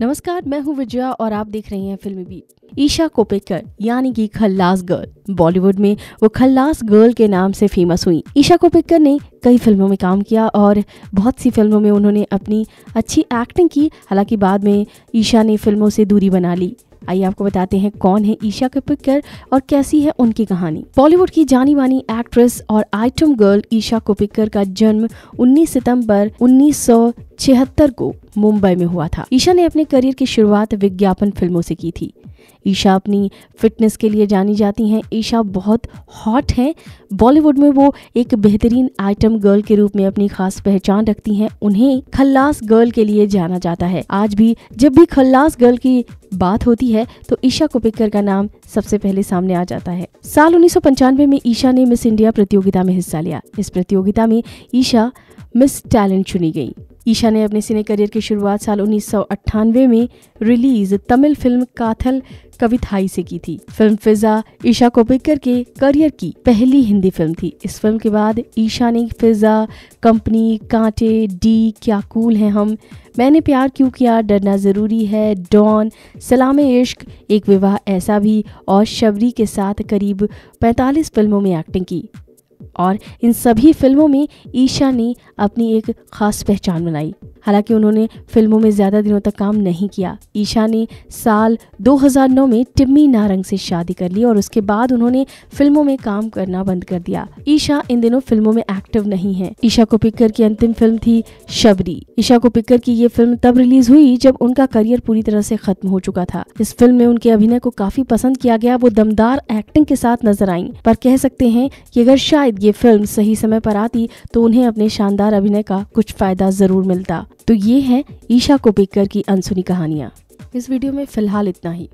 नमस्कार मैं हूं विजया और आप देख रहे हैं फिल्मी बीट ईशा कोपेकर यानी कि खल्लास गर्ल बॉलीवुड में वो खल्लास गर्ल के नाम से फेमस हुई ईशा कोपेकर ने कई फिल्मों में काम किया और बहुत सी फिल्मों में उन्होंने अपनी अच्छी एक्टिंग की हालांकि बाद में ईशा ने फिल्मों से दूरी बना ली आइए आपको बताते हैं कौन है ईशा कपिकर और कैसी है उनकी कहानी बॉलीवुड की जानी मानी एक्ट्रेस और आइटम गर्ल ईशा कोपिकर का जन्म 19 सितंबर छिहत्तर को मुंबई में हुआ था ईशा ने अपने करियर की शुरुआत विज्ञापन फिल्मों से की थी ईशा अपनी फिटनेस के लिए जानी जाती हैं ईशा बहुत हॉट हैं बॉलीवुड में वो एक बेहतरीन आइटम गर्ल के रूप में अपनी खास पहचान रखती हैं उन्हें खल्लास गर्ल के लिए जाना जाता है आज भी जब भी खल्लास गर्ल की बात होती है तो ईशा कोपेकर का नाम सबसे पहले सामने आ जाता है साल उन्नीस में ईशा ने मिस इंडिया प्रतियोगिता में हिस्सा लिया इस प्रतियोगिता में ईशा मिस टैलेंट चुनी गई ईशा ने अपने सिने करियर की शुरुआत साल उन्नीस में रिलीज तमिल फिल्म काथल कविथाई से की थी फिल्म फिजा ईशा कोपिकर के करियर की पहली हिंदी फिल्म थी इस फिल्म के बाद ईशा ने फिजा कंपनी कांटे डी क्या कूल हैं हम मैंने प्यार क्यों किया डरना ज़रूरी है डॉन सलाम इश्क एक विवाह ऐसा भी और शबरी के साथ करीब 45 फिल्मों में एक्टिंग की और इन सभी फिल्मों में ईशा ने अपनी एक खास पहचान बनाई हालांकि उन्होंने फिल्मों में ज़्यादा दिनों तक काम नहीं किया ईशा ने साल 2009 में टिम्मी नारंग से शादी कर ली और उसके बाद उन्होंने फिल्मों में काम करना बंद कर दिया ईशा इन दिनों फिल्मों में एक्टिव नहीं है ईशा को पिक्कर की अंतिम फिल्म थी शबरी ईशा को पिक्कर की ये फिल्म तब रिलीज हुई जब उनका करियर पूरी तरह से खत्म हो चुका था इस फिल्म में उनके अभिनय को काफी पसंद किया गया वो दमदार एक्टिंग के साथ नजर आई पर कह सकते हैं की अगर शायद ये फिल्म सही समय पर आती तो उन्हें अपने शानदार अभिनय का कुछ फायदा जरूर मिलता तो ये है ईशा कोपेकर की अनसुनी कहानियाँ इस वीडियो में फिलहाल इतना ही